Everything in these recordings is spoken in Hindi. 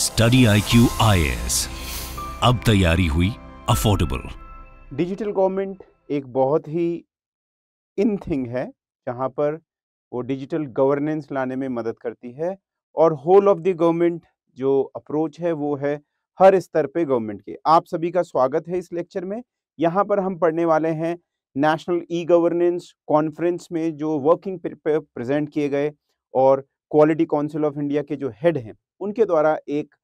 स्टडी आई क्यू अब तैयारी हुई अफोर्डेबल डिजिटल गवर्नमेंट एक बहुत ही इन थिंग है जहाँ पर वो डिजिटल गवर्नेंस लाने में मदद करती है और होल ऑफ द गवर्नमेंट जो अप्रोच है वो है हर स्तर पे गवर्नमेंट के आप सभी का स्वागत है इस लेक्चर में यहाँ पर हम पढ़ने वाले हैं नेशनल ई गवर्नेंस कॉन्फ्रेंस में जो वर्किंग पेपर प्रेजेंट किए गए और क्वालिटी काउंसिल ऑफ इंडिया के जो हेड हैं उनके द्वारा एक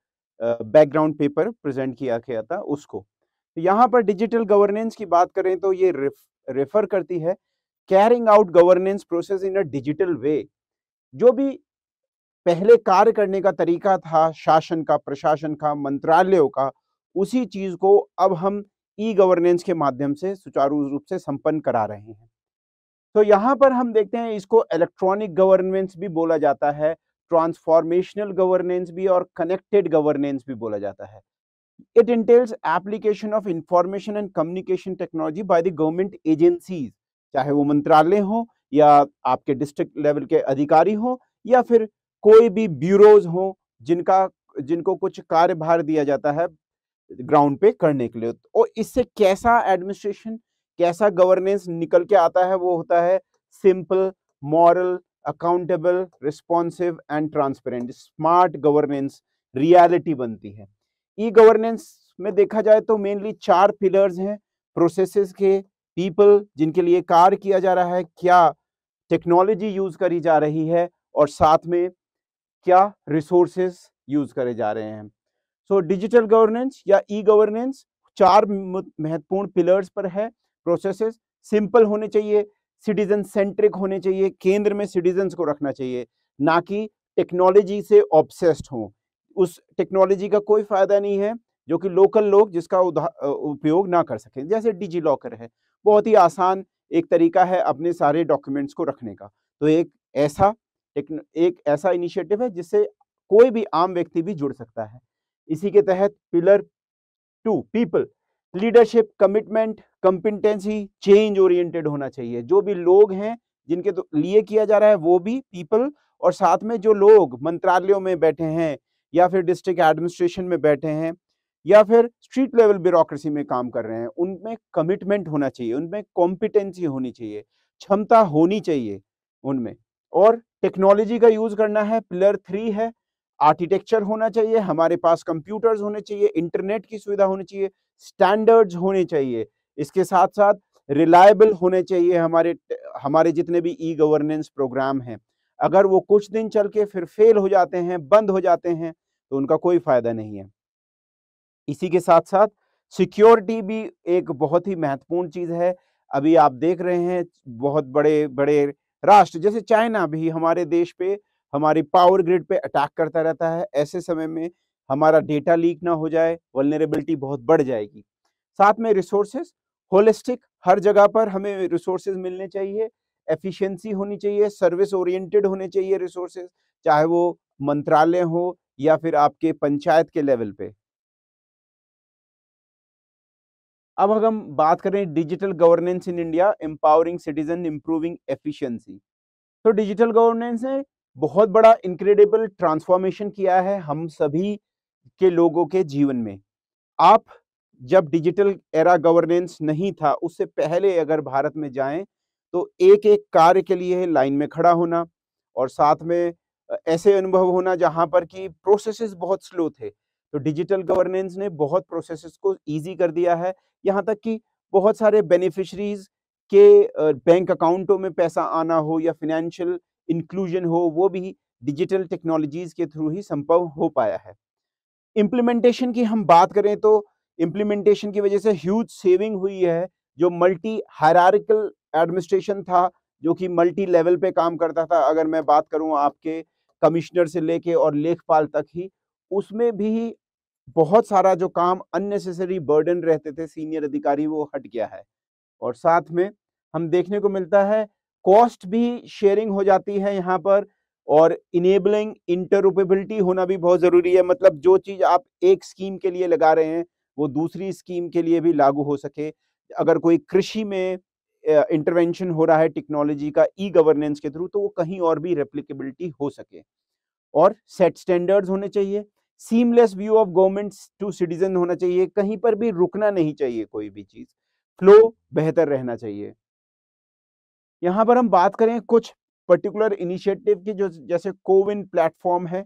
बैकग्राउंड पेपर प्रेजेंट किया गया था उसको तो यहाँ पर डिजिटल गवर्नेंस की बात करें तो ये रेफर करती है carrying out governance process in a digital way जो भी पहले कार्य करने का तरीका था शासन का प्रशासन का मंत्रालयों का उसी चीज को अब हम ई गवर्नेंस के माध्यम से सुचारू रूप से संपन्न करा रहे हैं तो यहाँ पर हम देखते हैं इसको इलेक्ट्रॉनिक गवर्नेंस भी बोला जाता है ट्रांसफॉर्मेशनल गवर्नेंस भी और कनेक्टेड गवर्नेंस भी बोला जाता है it entails application of information and communication technology by the government agencies चाहे वो मंत्रालय हो या आपके डिस्ट्रिक्ट लेवल के अधिकारी हो या फिर कोई भी ब्यूरोज हो जिनका जिनको कुछ कार्यभार दिया जाता है ग्राउंड पे करने के लिए और इससे कैसा एडमिनिस्ट्रेशन कैसा गवर्नेंस निकल के आता है वो होता है simple moral accountable responsive and transparent smart governance reality बनती है ई e गवर्नेंस में देखा जाए तो मेनली चार पिलर्स हैं प्रोसेसेस के पीपल जिनके लिए कार्य किया जा रहा है क्या टेक्नोलॉजी यूज करी जा रही है और साथ में क्या रिसोर्सेस यूज करे जा रहे हैं सो डिजिटल गवर्नेंस या ई e गवर्नेंस चार महत्वपूर्ण पिलर्स पर है प्रोसेसेस सिंपल होने चाहिए सिटीजन सेंट्रिक होने चाहिए केंद्र में सिटीजन को रखना चाहिए ना कि टेक्नोलॉजी से ऑब्सेस्ड हो उस टेक्नोलॉजी का कोई फ़ायदा नहीं है जो कि लोकल लोग जिसका उपयोग ना कर सकें जैसे डिजी लॉकर है बहुत ही आसान एक तरीका है अपने सारे डॉक्यूमेंट्स को रखने का तो एक ऐसा एक ऐसा इनिशिएटिव है जिससे कोई भी आम व्यक्ति भी जुड़ सकता है इसी के तहत pillar two people leadership commitment competency change oriented होना चाहिए जो भी लोग हैं जिनके तो लिए किया जा रहा है वो भी पीपल और साथ में जो लोग मंत्रालयों में बैठे हैं या फिर डिस्ट्रिक्ट एडमिनिस्ट्रेशन में बैठे हैं या फिर स्ट्रीट लेवल ब्यूरोक्रेसी में काम कर रहे हैं उनमें कमिटमेंट होना चाहिए उनमें कॉम्पिटेंसी होनी चाहिए क्षमता होनी चाहिए उनमें और टेक्नोलॉजी का यूज करना है पिलर थ्री है आर्किटेक्चर होना चाहिए हमारे पास कंप्यूटर्स होने चाहिए इंटरनेट की सुविधा होनी चाहिए स्टैंडर्ड्स होने चाहिए इसके साथ साथ रिलायबल होने चाहिए हमारे हमारे जितने भी ई गवर्नेंस प्रोग्राम हैं अगर वो कुछ दिन चल के फिर फेल हो जाते हैं बंद हो जाते हैं तो उनका कोई फ़ायदा नहीं है इसी के साथ साथ सिक्योरिटी भी एक बहुत ही महत्वपूर्ण चीज़ है अभी आप देख रहे हैं बहुत बड़े बड़े राष्ट्र जैसे चाइना भी हमारे देश पे हमारी पावर ग्रिड पे अटैक करता रहता है ऐसे समय में हमारा डेटा लीक ना हो जाए वलनरेबिलिटी बहुत बढ़ जाएगी साथ में रिसोर्सेज होलिस्टिक हर जगह पर हमें रिसोर्सेज मिलने चाहिए एफिशिएंसी होनी चाहिए सर्विस ओरिएंटेड होने चाहिए रिसोर्सेज चाहे वो मंत्रालय हो या फिर आपके पंचायत के लेवल पे अब अगर हम बात करें digital governance in India empowering citizen improving efficiency तो डिजिटल गवर्नेंस ने बहुत बड़ा इनक्रेडिबल ट्रांसफॉर्मेशन किया है हम सभी के लोगों के जीवन में आप जब डिजिटल एरा गवर्नेंस नहीं था उससे पहले अगर भारत में जाएं तो एक एक कार्य के लिए लाइन में खड़ा होना और साथ में ऐसे अनुभव होना जहां पर कि प्रोसेसेस बहुत स्लो थे तो डिजिटल गवर्नेंस ने बहुत प्रोसेसेस को इजी कर दिया है यहाँ तक कि बहुत सारे बेनिफिशरीज के बैंक अकाउंटों में पैसा आना हो या फिनेंशियल इंक्लूजन हो वो भी डिजिटल टेक्नोलॉजीज़ के थ्रू ही संभव हो पाया है इम्प्लीमेंटेशन की हम बात करें तो इम्प्लीमेंटेशन की वजह से ह्यूज सेविंग हुई है जो मल्टी हरारिकल एडमिनिस्ट्रेशन था जो कि मल्टी लेवल पे काम करता था अगर मैं बात करूं आपके कमिश्नर से लेके और लेखपाल तक ही उसमें भी बहुत सारा जो काम अननेसेसरी बर्डन रहते थे सीनियर अधिकारी वो हट गया है और साथ में हम देखने को मिलता है कॉस्ट भी शेयरिंग हो जाती है यहाँ पर और इनेबलिंग इंटरऑपेबिलिटी होना भी बहुत ज़रूरी है मतलब जो चीज़ आप एक स्कीम के लिए लगा रहे हैं वो दूसरी स्कीम के लिए भी लागू हो सके अगर कोई कृषि में इंटरवेंशन हो रहा है टेक्नोलॉजी का ई गवर्नेंस के थ्रू तो वो कहीं और भी रेप्लीकेबिलिटी हो सके और सेट स्टैंडर्ड्स होने चाहिए seamless view of government to citizen होना चाहिए कहीं पर भी रुकना नहीं चाहिए कोई भी चीज़ फ्लो बेहतर रहना चाहिए यहां पर हम बात करें कुछ पर्टिकुलर इनिशिएटिव की जो जैसे कोविन प्लेटफॉर्म है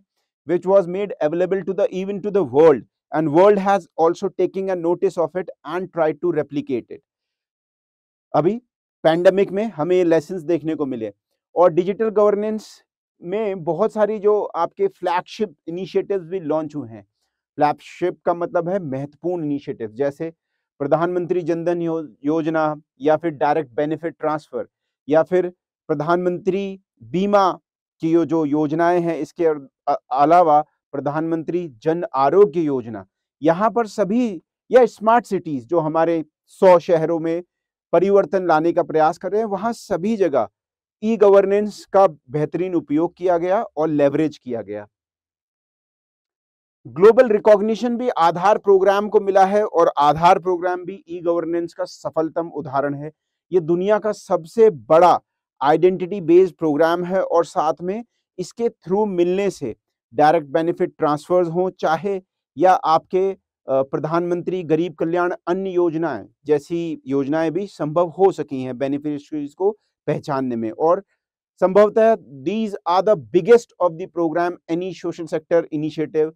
which was made available to the even to the world and world has also taking a notice of it and try to replicate it अभी पैंडमिक में हमें ये लेसन देखने को मिले और डिजिटल गवर्नेंस में बहुत सारी जो आपके फ्लैगशिप इनिशिएटिव्स भी लॉन्च हुए हैं फ्लैगशिप का मतलब है महत्वपूर्ण इनिशिएटिव जैसे प्रधानमंत्री जनधन योजना या फिर डायरेक्ट बेनिफिट ट्रांसफर या फिर प्रधानमंत्री बीमा की जो योजनाएं हैं इसके अलावा प्रधानमंत्री जन आरोग्य योजना यहाँ पर सभी या स्मार्ट सिटीज जो हमारे सौ शहरों में परिवर्तन लाने का प्रयास कर रहे हैं वहाँ सभी जगह ई गवर्नेंस का बेहतरीन उपयोग किया गया और लेवरेज किया गया ग्लोबल रिकॉग्निशन भी आधार प्रोग्राम को मिला है और आधार प्रोग्राम भी ई गवर्नेंस का सफलतम उदाहरण है ये दुनिया का सबसे बड़ा आइडेंटिटी बेस्ड प्रोग्राम है और साथ में इसके थ्रू मिलने से डायरेक्ट बेनिफिट ट्रांसफर्स हों चाहे या आपके प्रधानमंत्री गरीब कल्याण अन्य योजनाएं जैसी योजनाएं भी संभव हो सकी हैं बेनिफिशरीज को पहचानने में और संभवतः these are the biggest of the programme any social sector initiative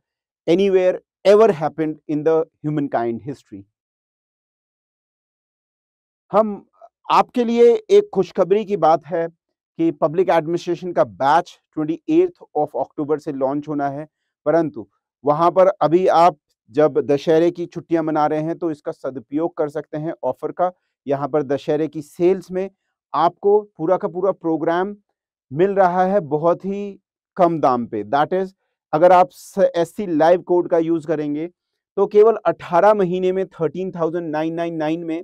anywhere ever happened in the human kind history हम आपके लिए एक खुशखबरी की बात है कि पब्लिक एडमिनिस्ट्रेशन का बैच ट्वेंटी ऑफ अक्टूबर से लॉन्च होना है परंतु वहां पर अभी आप जब दशहरे की छुट्टियां मना रहे हैं तो इसका सदुपयोग कर सकते हैं ऑफर का यहाँ पर दशहरे की सेल्स में आपको पूरा का पूरा प्रोग्राम मिल रहा है बहुत ही कम दाम पे दैट इज अगर आप एस सी लाइव कोड का यूज करेंगे तो केवल 18 महीने में 13,999 में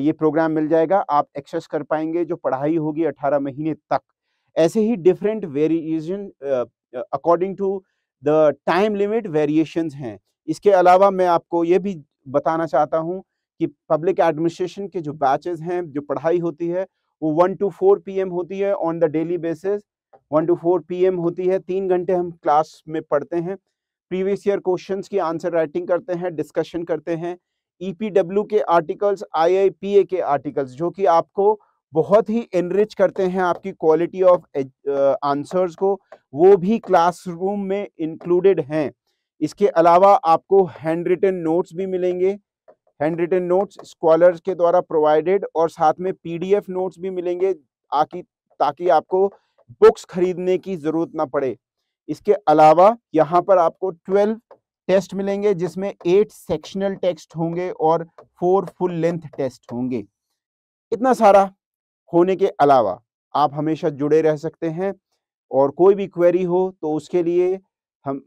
ये प्रोग्राम मिल जाएगा आप एक्सेस कर पाएंगे जो पढ़ाई होगी अठारह महीने तक ऐसे ही different variation according to the time limit variations हैं इसके अलावा मैं आपको ये भी बताना चाहता हूँ कि पब्लिक एडमिनिस्ट्रेशन के जो बैचेज हैं जो पढ़ाई होती है वो वन टू फोर पी होती है on the daily basis one two four P होती है तीन घंटे हम क्लास में पढ़ते हैं प्रीवियस ईयर क्वेश्चंस की आंसर राइटिंग करते हैं डिस्कशन करते हैं ईपीडब्ल्यू e के आर्टिकल्स आईआईपीए के आर्टिकल्स जो कि आपको बहुत ही एनरिच करते हैं आपकी क्वालिटी ऑफ आंसर्स को वो भी क्लासरूम में इंक्लूडेड हैं इसके अलावा आपको हैंड रिटन नोट्स भी मिलेंगे हैंड रिटन नोट्स स्कॉलर्स के द्वारा प्रोवाइडेड और साथ में पीडीएफ नोट्स भी मिलेंगे ताकि ताकि आपको बुक्स खरीदने की ज़रूरत ना पड़े इसके अलावा यहाँ पर आपको ट्वेल्व टेस्ट मिलेंगे जिसमें एट सेक्शनल टेक्स्ट होंगे और फोर फुल लेंथ टेस्ट होंगे इतना सारा होने के अलावा आप हमेशा जुड़े रह सकते हैं और कोई भी क्वेरी हो तो उसके लिए हम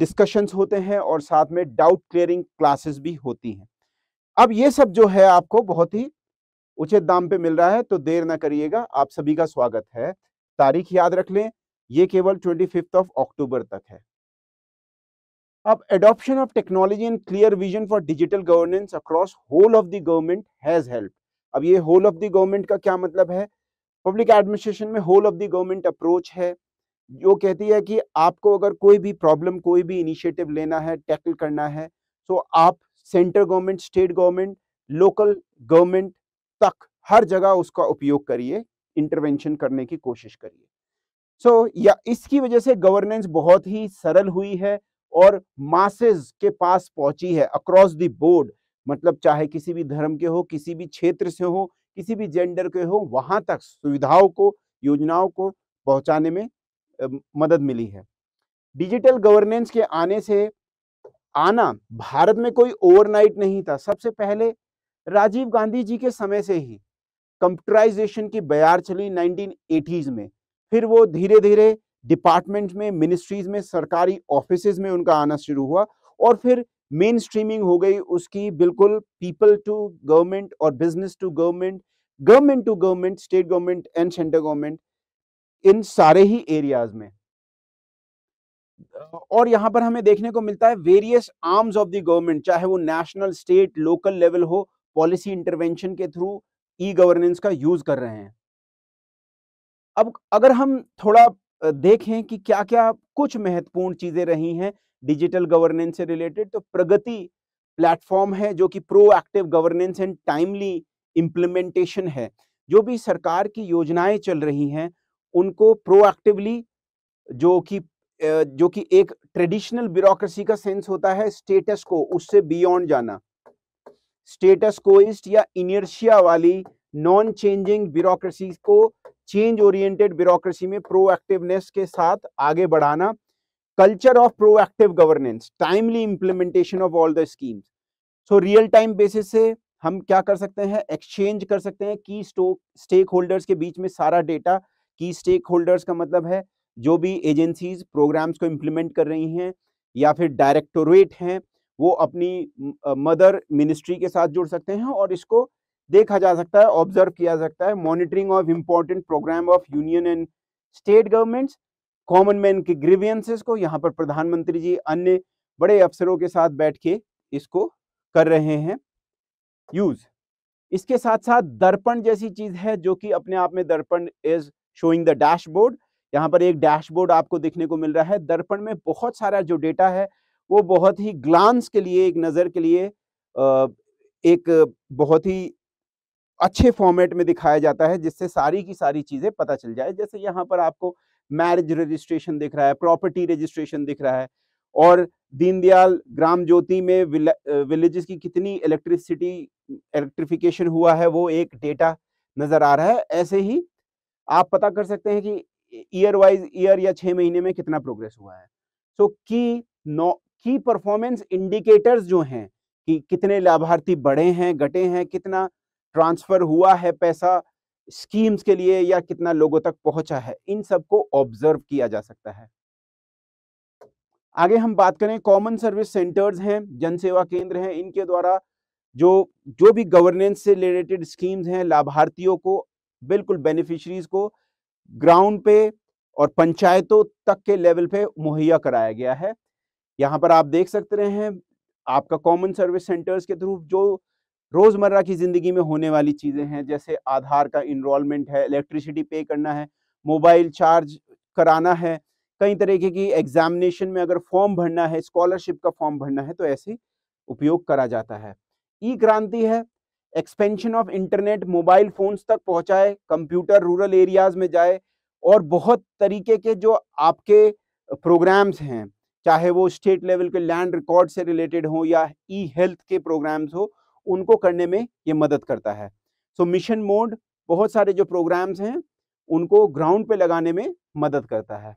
डिस्कशंस होते हैं और साथ में डाउट क्लियरिंग क्लासेस भी होती हैं अब ये सब जो है आपको बहुत ही उचित दाम पे मिल रहा है तो देर ना करिएगा आप सभी का स्वागत है तारीख याद रख लें ये केवल ट्वेंटी फिफ्थ ऑफ अक्टूबर तक है अब adoption of technology and clear vision for digital governance across whole of the government has help अब ये होल ऑफ the गवर्नमेंट का क्या मतलब है पब्लिक एडमिनिस्ट्रेशन में whole of the government approach है जो कहती है कि आपको अगर कोई भी प्रॉब्लम कोई भी इनिशिएटिव लेना है टैकल करना है तो आप central government state government local government तक हर जगह उसका उपयोग करिए इंटरवेंशन करने की कोशिश करिए सो so, या इसकी वजह से गवर्नेंस बहुत ही सरल हुई है और मासेज के पास पहुंची है अक्रॉस द बोर्ड मतलब चाहे किसी भी धर्म के हो किसी भी क्षेत्र से हो किसी भी जेंडर के हो वहां तक सुविधाओं को योजनाओं को पहुंचाने में मदद मिली है डिजिटल गवर्नेंस के आने से आना भारत में कोई ओवरनाइट नहीं था सबसे पहले राजीव गांधी जी के समय से ही कंप्यूटराइजेशन की बयार चली 1980s में फिर वो धीरे धीरे डिपार्टमेंट में मिनिस्ट्रीज में सरकारी ऑफिस में उनका आना शुरू हुआ और फिर मेन स्ट्रीमिंग हो गई उसकी बिल्कुल पीपल टू गवर्नमेंट और business to government government to government state government and central government इन सारे ही एरियाज में और यहाँ पर हमें देखने को मिलता है various arms of the government चाहे वो नेशनल स्टेट लोकल लेवल हो पॉलिसी इंटरवेंशन के थ्रू ई गवर्नेंस का यूज कर रहे हैं अब अगर हम थोड़ा देखें कि क्या क्या कुछ महत्वपूर्ण चीज़ें रही हैं डिजिटल गवर्नेंस से रिलेटेड तो प्रगति प्लेटफॉर्म है जो कि proactive governance and timely implementation है जो भी सरकार की योजनाएं चल रही हैं उनको प्रोएक्टिवली जो कि जो कि एक ट्रेडिशनल ब्यूरोक्रेसी का सेंस होता है स्टेटस को उससे बियॉन्ड जाना स्टेटस कोइस्ट या इनर्शिया वाली नॉन चेंजिंग ब्यूरोक्रेसी को चेंज ओरिएंटेड ब्यूरोक्रेसी में प्रोएक्टिवनेस के साथ आगे बढ़ाना culture of proactive governance timely implementation of all the schemes so real time basis से हम क्या कर सकते हैं एक्सचेंज कर सकते हैं की स्टेक होल्डर्स के बीच में सारा डेटा की स्टेक होल्डर्स का मतलब है जो भी एजेंसीज प्रोग्राम्स को इम्प्लीमेंट कर रही हैं या फिर डायरेक्टोरेट हैं वो अपनी मदर मिनिस्ट्री के साथ जुड़ सकते हैं और इसको देखा जा सकता है ऑब्जर्व किया जा सकता है monitoring of important programme of union and state governments common man के ग्रीवियंसेस को यहाँ पर प्रधानमंत्री जी अन्य बड़े अफसरों के साथ बैठ के इसको कर रहे हैं यूज इसके साथ साथ दर्पण जैसी चीज है जो कि अपने आप में दर्पण इज शोइंग द डैशबोर्ड यहाँ पर एक डैशबोर्ड आपको देखने को मिल रहा है दर्पण में बहुत सारा जो डेटा है वो बहुत ही ग्लांस के लिए एक नज़र के लिए एक बहुत ही अच्छे फॉर्मेट में दिखाया जाता है जिससे सारी की सारी चीज़ें पता चल जाए जैसे यहाँ पर आपको मैरिज रजिस्ट्रेशन दिख रहा है प्रॉपर्टी रजिस्ट्रेशन दिख रहा है और दीनदयाल ग्राम ज्योति में विलेजेस की कितनी इलेक्ट्रिसिटी इलेक्ट्रिफिकेशन हुआ है वो एक डेटा नज़र आ रहा है ऐसे ही आप पता कर सकते हैं कि ईयर वाइज ईयर या छह महीने में कितना प्रोग्रेस हुआ है सो तो की नो की परफॉर्मेंस इंडिकेटर्स जो हैं कि कितने लाभार्थी बढ़े हैं घटे हैं कितना ट्रांसफ़र हुआ है पैसा स्कीम्स के लिए या कितना लोगों तक पहुंचा है इन सबको ऑब्जर्व किया जा सकता है आगे हम बात करें कॉमन सर्विस सेंटर्स हैं जन सेवा केंद्र हैं इनके द्वारा जो जो भी गवर्नेंस से रिलेटेड स्कीम्स हैं लाभार्थियों को बिल्कुल बेनिफिशरीज को ग्राउंड पे और पंचायतों तक के लेवल पे मुहैया कराया गया है यहाँ पर आप देख सकते रहे हैं आपका कॉमन सर्विस सेंटर्स के थ्रू जो रोज़मर्रा की ज़िंदगी में होने वाली चीज़ें हैं जैसे आधार का इनरोलमेंट है इलेक्ट्रिसिटी पे करना है मोबाइल चार्ज कराना है कई तरीके की एग्जामिनेशन में अगर फॉर्म भरना है स्कॉलरशिप का फॉर्म भरना है तो ऐसे उपयोग करा जाता है ई क्रांति है expansion of internet mobile phones तक पहुंचाए कंप्यूटर रूरल एरियाज में जाए और बहुत तरीके के जो आपके प्रोग्राम्स हैं चाहे वो स्टेट लेवल के लैंड रिकॉर्ड से रिलेटेड हो या ई हेल्थ के प्रोग्राम्स हो उनको करने में ये मदद करता है सो मिशन मोड बहुत सारे जो प्रोग्राम्स हैं उनको ग्राउंड पे लगाने में मदद करता है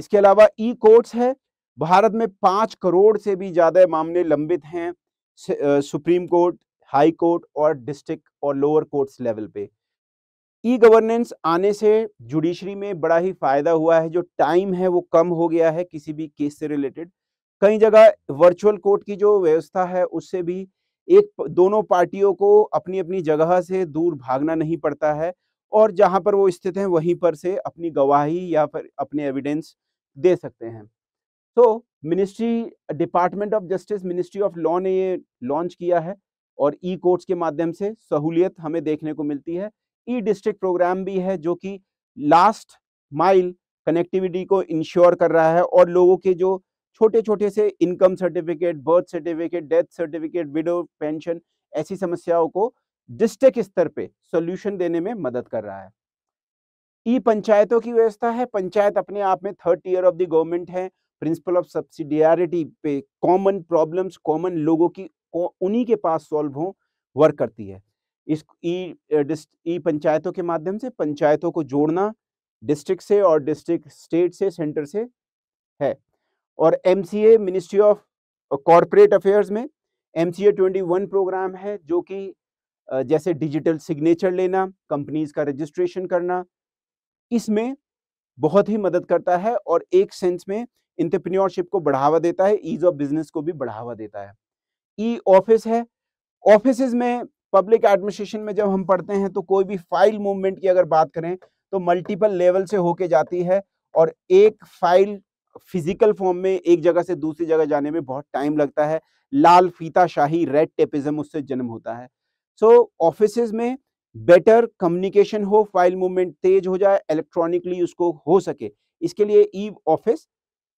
इसके अलावा ई कोर्ट्स है भारत में पाँच करोड़ से भी ज़्यादा मामले लंबित हैं सुप्रीम कोर्ट हाई कोर्ट और डिस्ट्रिक्ट और लोअर कोर्ट्स लेवल पे ई गवर्नेंस आने से जुडिशरी में बड़ा ही फायदा हुआ है जो टाइम है वो कम हो गया है किसी भी केस से रिलेटेड कई जगह वर्चुअल कोर्ट की जो व्यवस्था है उससे भी एक दोनों पार्टियों को अपनी अपनी जगह से दूर भागना नहीं पड़ता है और जहां पर वो स्थित हैं वहीं पर से अपनी गवाही या फिर अपने एविडेंस दे सकते हैं तो ministry department of justice ministry of law ने ये लॉन्च किया है और ई कोर्ट्स के माध्यम से सहूलियत हमें देखने को मिलती है ई डिस्ट्रिक्ट प्रोग्राम भी है जो कि लास्ट माइल कनेक्टिविटी को इंश्योर कर रहा है और लोगों के जो छोटे छोटे से income certificate birth certificate death certificate widow pension ऐसी समस्याओं को डिस्ट्रिक्ट स्तर पे सॉल्यूशन देने में मदद कर रहा है ई पंचायतों की व्यवस्था है पंचायत अपने आप में third tier of the government है प्रिंसिपल ऑफ सब्सिडियरिटी पे कॉमन प्रॉब्लम्स कॉमन लोगों की उन्हीं के पास सॉल्व हो वर्क करती है इस ई ई पंचायतों के माध्यम से पंचायतों को जोड़ना डिस्ट्रिक्ट से और डिस्ट्रिक्ट स्टेट से सेंटर से है और M ministry of corporate affairs में एम सी प्रोग्राम है जो कि uh, जैसे डिजिटल सिग्नेचर लेना कंपनीज का रजिस्ट्रेशन करना इसमें बहुत ही मदद करता है और एक सेंस में इंटरप्रेन्योरशिप को बढ़ावा देता है ईज ऑफ बिजनेस को भी बढ़ावा देता है ई ऑफिस है ऑफिस में पब्लिक एडमिनिस्ट्रेशन में जब हम पढ़ते हैं तो कोई भी फाइल मूवमेंट की अगर बात करें तो मल्टीपल लेवल से होके जाती है और एक फाइल फिजिकल फॉर्म में एक जगह से दूसरी जगह जाने में बहुत टाइम लगता है लाल फीता शाही रेड टेपिज्म उससे जन्म होता है सो so, ऑफिस में बेटर कम्युनिकेशन हो फाइल मूवमेंट तेज हो जाए इलेक्ट्रॉनिकली उसको हो सके इसके लिए ई ऑफिस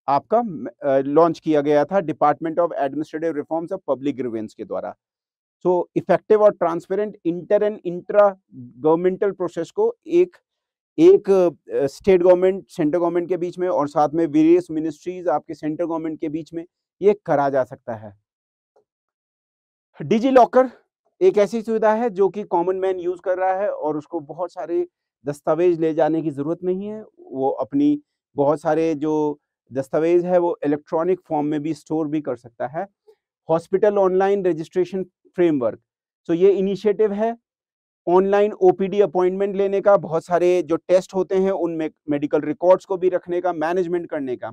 आपका लॉन्च किया गया था department of administrative reforms of public grievance के द्वारा सो इफेक्टिव और transparent inter and intra governmental process को एक एक स्टेट गवर्नमेंट सेंट्रल गवर्नमेंट के बीच में और साथ में वेरियस मिनिस्ट्रीज आपके सेंट्रल गवर्नमेंट के बीच में ये करा जा सकता है डिजी लॉकर एक ऐसी सुविधा है जो कि कॉमन मैन यूज कर रहा है और उसको बहुत सारे दस्तावेज ले जाने की जरूरत नहीं है वो अपनी बहुत सारे जो दस्तावेज है वो इलेक्ट्रॉनिक फॉर्म में भी स्टोर भी कर सकता है hospital online registration framework so ये इनिशिएटिव है ऑनलाइन ओपीडी अपॉइंटमेंट लेने का बहुत सारे जो टेस्ट होते हैं उनमें मेडिकल रिकॉर्ड्स को भी रखने का मैनेजमेंट करने का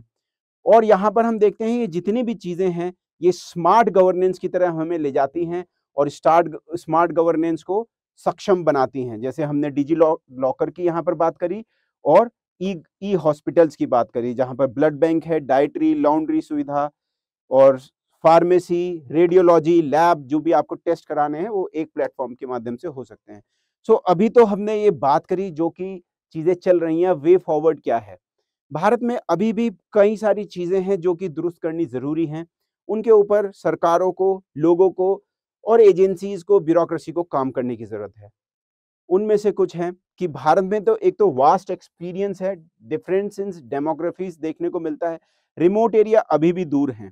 और यहाँ पर हम देखते हैं ये जितनी भी चीज़ें हैं ये स्मार्ट गवर्नेंस की तरह हमें ले जाती हैं और स्टार्ट स्मार्ट गवर्नेंस को सक्षम बनाती हैं जैसे हमने डिजी लॉकर की यहाँ पर बात करी और ई ई हॉस्पिटल्स की बात करी जहाँ पर ब्लड बैंक है डाइटरी लॉन्ड्री सुविधा और फार्मेसी रेडियोलॉजी लैब जो भी आपको टेस्ट कराने हैं वो एक प्लेटफॉर्म के माध्यम से हो सकते हैं सो so, अभी तो हमने ये बात करी जो कि चीज़ें चल रही हैं वे फॉरवर्ड क्या है भारत में अभी भी कई सारी चीज़ें हैं जो कि दुरुस्त करनी ज़रूरी हैं उनके ऊपर सरकारों को लोगों को और एजेंसीज को ब्यूरोसी को काम करने की ज़रूरत है उनमें से कुछ हैं कि भारत में तो एक तो वास्ट एक्सपीरियंस है डिफरेंस इन डेमोग्राफीज देखने को मिलता है रिमोट एरिया अभी भी दूर हैं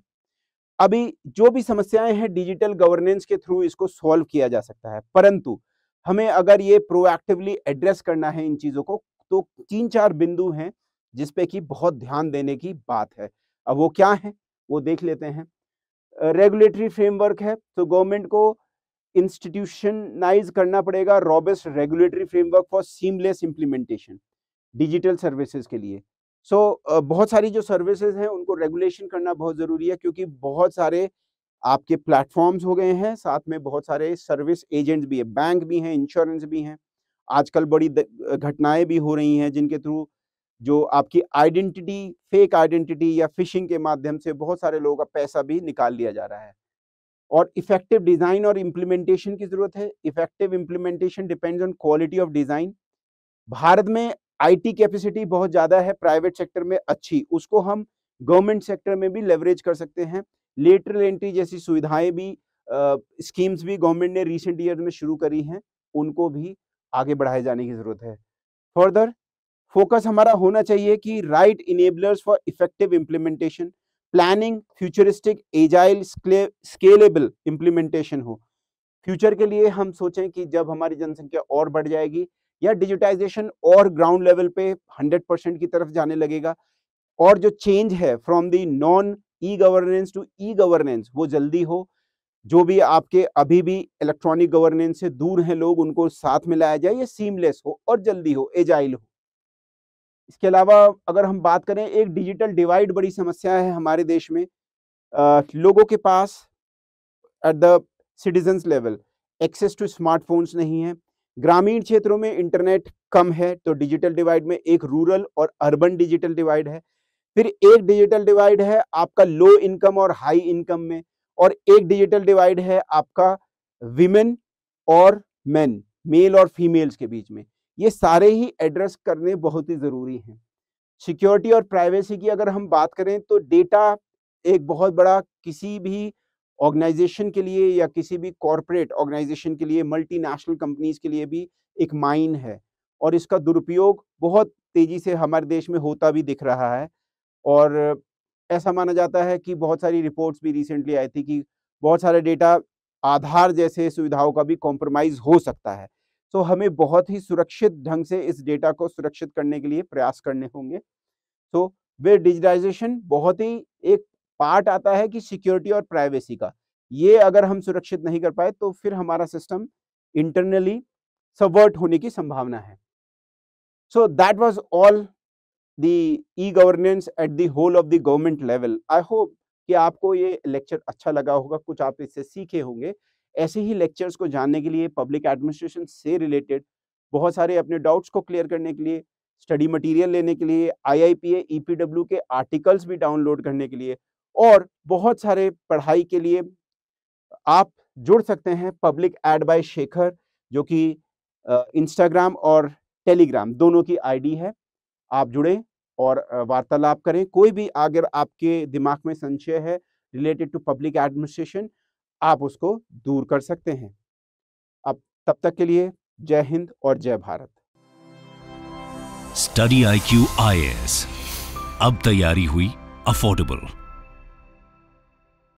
अभी जो भी समस्याएं हैं डिजिटल गवर्नेंस के थ्रू इसको सॉल्व किया जा सकता है परंतु हमें अगर ये प्रोएक्टिवली एड्रेस करना है इन चीज़ों को तो तीन चार बिंदु हैं जिसपे कि बहुत ध्यान देने की बात है अब वो क्या है वो देख लेते हैं रेगुलेटरी फ्रेमवर्क है तो गवर्नमेंट को इंस्टीट्यूशनाइज करना पड़ेगा robust regulatory framework for seamless implementation digital services के लिए सो बहुत सारी जो सर्विसेज हैं उनको रेगुलेशन करना बहुत ज़रूरी है क्योंकि बहुत सारे आपके प्लेटफॉर्म्स हो गए हैं साथ में बहुत सारे सर्विस एजेंट्स भी है बैंक भी हैं इंश्योरेंस भी हैं आजकल बड़ी घटनाएं भी हो रही हैं जिनके थ्रू जो आपकी आइडेंटिटी फेक आइडेंटिटी या फिशिंग के माध्यम से बहुत सारे लोगों का पैसा भी निकाल लिया जा रहा है और इफेक्टिव डिज़ाइन और इम्प्लीमेंटेशन की ज़रूरत है effective implementation depends on quality of design Bharat में आईटी कैपेसिटी बहुत ज़्यादा है प्राइवेट सेक्टर में अच्छी उसको हम गवर्नमेंट सेक्टर में भी लेवरेज कर सकते हैं लेटरल एंट्री जैसी सुविधाएं भी स्कीम्स भी गवर्नमेंट ने रिसेंट ईयर में शुरू करी हैं उनको भी आगे बढ़ाए जाने की ज़रूरत है फर्दर फोकस हमारा होना चाहिए कि right enablers for effective implementation planning futuristic agile scalable implementation हो फ्यूचर के लिए हम सोचें कि जब हमारी जनसंख्या और बढ़ जाएगी या डिजिटाइजेशन और ग्राउंड लेवल पे 100 परसेंट की तरफ जाने लगेगा और जो चेंज है from the non e governance to e governance वो जल्दी हो जो भी आपके अभी भी इलेक्ट्रॉनिक गवर्नेंस से दूर हैं लोग उनको साथ में लाया जाए ये सीमलेस हो और जल्दी हो एजाइल हो इसके अलावा अगर हम बात करें एक डिजिटल डिवाइड बड़ी समस्या है हमारे देश में आ, लोगों के पास at the citizens level access to smartphones नहीं है ग्रामीण क्षेत्रों में इंटरनेट कम है तो डिजिटल डिवाइड में एक रूरल और अर्बन डिजिटल डिवाइड है फिर एक डिजिटल डिवाइड है आपका लो इनकम और हाई इनकम में और एक डिजिटल डिवाइड है आपका विमेन और मेन मेल और फीमेल्स के बीच में ये सारे ही एड्रेस करने बहुत ही ज़रूरी हैं सिक्योरिटी और प्राइवेसी की अगर हम बात करें तो डेटा एक बहुत बड़ा किसी भी ऑर्गेनाइजेशन के लिए या किसी भी कॉरपोरेट ऑर्गेनाइजेशन के लिए मल्टीनेशनल कंपनीज के लिए भी एक माइन है और इसका दुरुपयोग बहुत तेज़ी से हमारे देश में होता भी दिख रहा है और ऐसा माना जाता है कि बहुत सारी रिपोर्ट्स भी रिसेंटली आई थी कि बहुत सारे डेटा आधार जैसे सुविधाओं का भी कॉम्प्रोमाइज़ हो सकता है तो हमें बहुत ही सुरक्षित ढंग से इस डेटा को सुरक्षित करने के लिए प्रयास करने होंगे तो वे डिजिटाइजेशन बहुत ही एक पार्ट आता है कि सिक्योरिटी और प्राइवेसी का ये अगर हम सुरक्षित नहीं कर पाए तो फिर हमारा सिस्टम इंटरनली सबवर्ट होने की संभावना है so that was all the e governance at the whole of the government level I hope कि आपको ये लेक्चर अच्छा लगा होगा कुछ आप इससे सीखे होंगे ऐसे ही लेक्चर्स को जानने के लिए पब्लिक एडमिनिस्ट्रेशन से रिलेटेड बहुत सारे अपने डाउट्स को क्लियर करने के लिए स्टडी मटेरियल लेने के लिए आई आई e के आर्टिकल्स भी डाउनलोड करने के लिए और बहुत सारे पढ़ाई के लिए आप जुड़ सकते हैं पब्लिक एड बाय शेखर जो कि इंस्टाग्राम और टेलीग्राम दोनों की आईडी है आप जुड़ें और वार्तालाप करें कोई भी अगर आपके दिमाग में संशय है रिलेटेड टू पब्लिक एडमिनिस्ट्रेशन आप उसको दूर कर सकते हैं अब तब तक के लिए जय हिंद और जय Bharat study I Q I S अब तैयारी हुई अफोर्डेबल